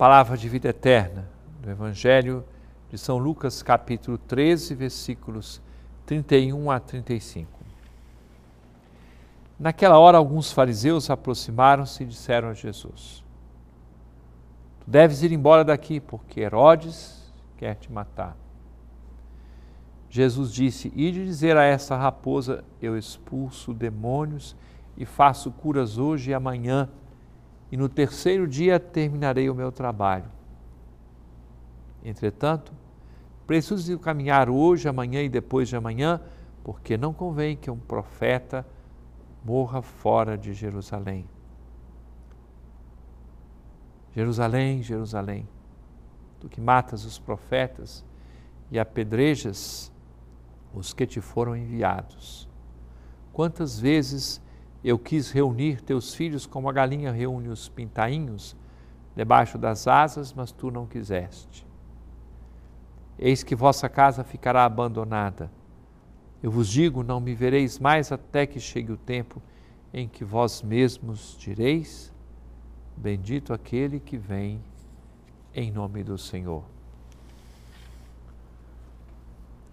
palavra de vida eterna, do Evangelho de São Lucas, capítulo 13, versículos 31 a 35. Naquela hora, alguns fariseus aproximaram-se e disseram a Jesus: Tu deves ir embora daqui, porque Herodes quer te matar. Jesus disse: Ide dizer a essa raposa: Eu expulso demônios e faço curas hoje e amanhã e no terceiro dia terminarei o meu trabalho. Entretanto, preciso caminhar hoje, amanhã e depois de amanhã, porque não convém que um profeta morra fora de Jerusalém. Jerusalém, Jerusalém, tu que matas os profetas e apedrejas os que te foram enviados. Quantas vezes eu quis reunir teus filhos como a galinha reúne os pintainhos debaixo das asas, mas tu não quiseste. Eis que vossa casa ficará abandonada. Eu vos digo: não me vereis mais até que chegue o tempo em que vós mesmos direis: Bendito aquele que vem em nome do Senhor.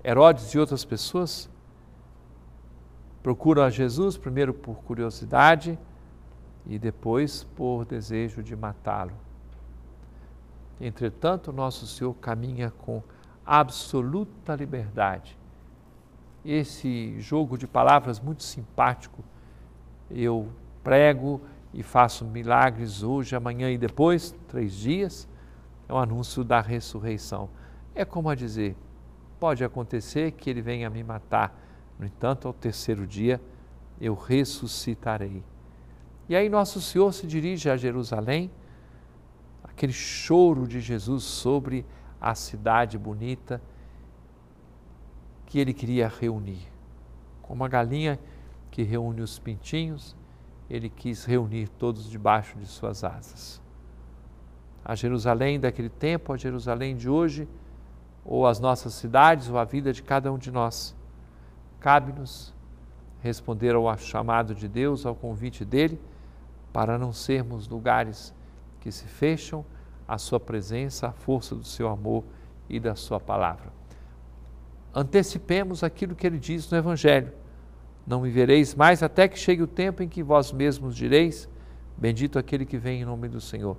Herodes e outras pessoas procuram a Jesus primeiro por curiosidade e depois por desejo de matá-lo. Entretanto, nosso Senhor caminha com absoluta liberdade. Esse jogo de palavras muito simpático, eu prego e faço milagres hoje, amanhã e depois, três dias, é um anúncio da ressurreição. É como a dizer: pode acontecer que ele venha me matar no entanto, ao terceiro dia eu ressuscitarei. E aí nosso Senhor se dirige a Jerusalém, aquele choro de Jesus sobre a cidade bonita que ele queria reunir. Como a galinha que reúne os pintinhos, ele quis reunir todos debaixo de suas asas. A Jerusalém daquele tempo, a Jerusalém de hoje, ou as nossas cidades, ou a vida de cada um de nós Cabe-nos responder ao chamado de Deus, ao convite dele, para não sermos lugares que se fecham à sua presença, à força do seu amor e da sua palavra. Antecipemos aquilo que ele diz no Evangelho. Não me vereis mais até que chegue o tempo em que vós mesmos direis: Bendito aquele que vem em nome do Senhor.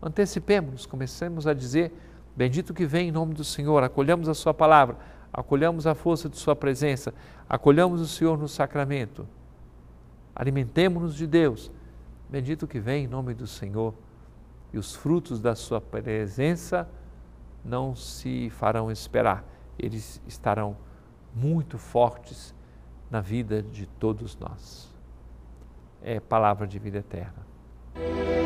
Antecipemos, comecemos a dizer: Bendito que vem em nome do Senhor, acolhamos a sua palavra acolhamos a força de Sua presença, acolhamos o Senhor no sacramento. Alimentemos-nos de Deus. Bendito que vem em nome do Senhor, e os frutos da Sua presença não se farão esperar, eles estarão muito fortes na vida de todos nós. É palavra de vida eterna.